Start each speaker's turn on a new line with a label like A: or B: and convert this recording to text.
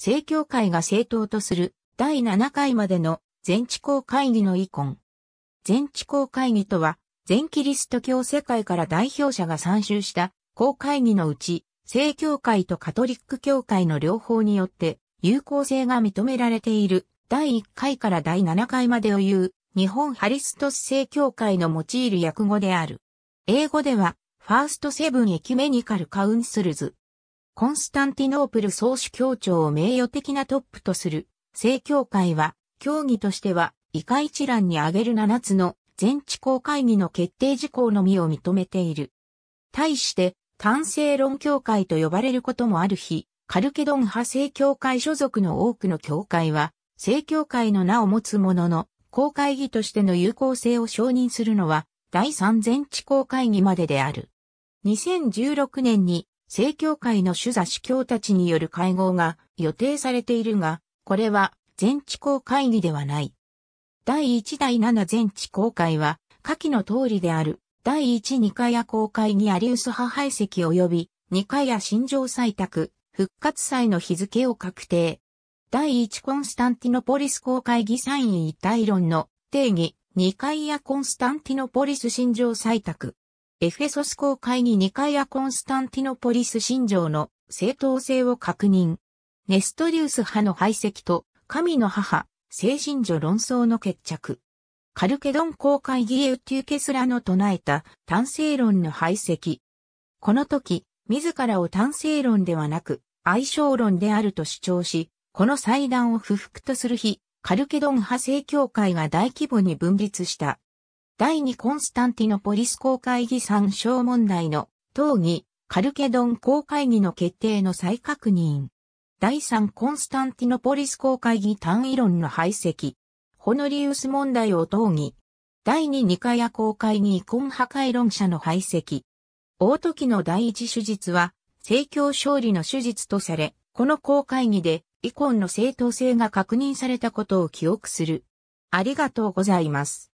A: 正教会が正当とする第7回までの全地公会議の遺恨。全地公会議とは、全キリスト教世界から代表者が参集した公会議のうち、正教会とカトリック教会の両方によって有効性が認められている第1回から第7回までを言う日本ハリストス正教会の用いる訳語である。英語では、ファーストセブンエキメニカルカウンスルズコンスタンティノープル総主教庁を名誉的なトップとする、正教会は、教義としては、以下一覧に挙げる7つの全地公会議の決定事項のみを認めている。対して、単性論教会と呼ばれることもある日、カルケドン派正教会所属の多くの教会は、正教会の名を持つものの、公会議としての有効性を承認するのは、第三全地公会議までである。2016年に正教会の主座主教たちによる会合が予定されているが、これは全地公会議ではない。第1第7全地公会は、下記の通りである、第1二カヤ公会議アリウス派排斥及び、二カヤ新庄採択、復活祭の日付を確定。第1コンスタンティノポリス公会議参院一体論の定義、二カヤコンスタンティノポリス新庄採択。エフェソス公会にニカイア・コンスタンティノポリス信条の正当性を確認。ネストリウス派の排斥と神の母、聖神女論争の決着。カルケドン公会ギエウテュケスラの唱えた単性論の排斥。この時、自らを単性論ではなく、相性論であると主張し、この祭壇を不服とする日、カルケドン派正教会が大規模に分裂した。第2コンスタンティノポリス公会議参照問題の討議、カルケドン公会議の決定の再確認。第3コンスタンティノポリス公会議単位論の排斥。ホノリウス問題を討議。第2ニカヤ公会議恨破壊論者の排斥。大時の第一手術は、政教勝利の手術とされ、この公会議で、イコンの正当性が確認されたことを記憶する。ありがとうございます。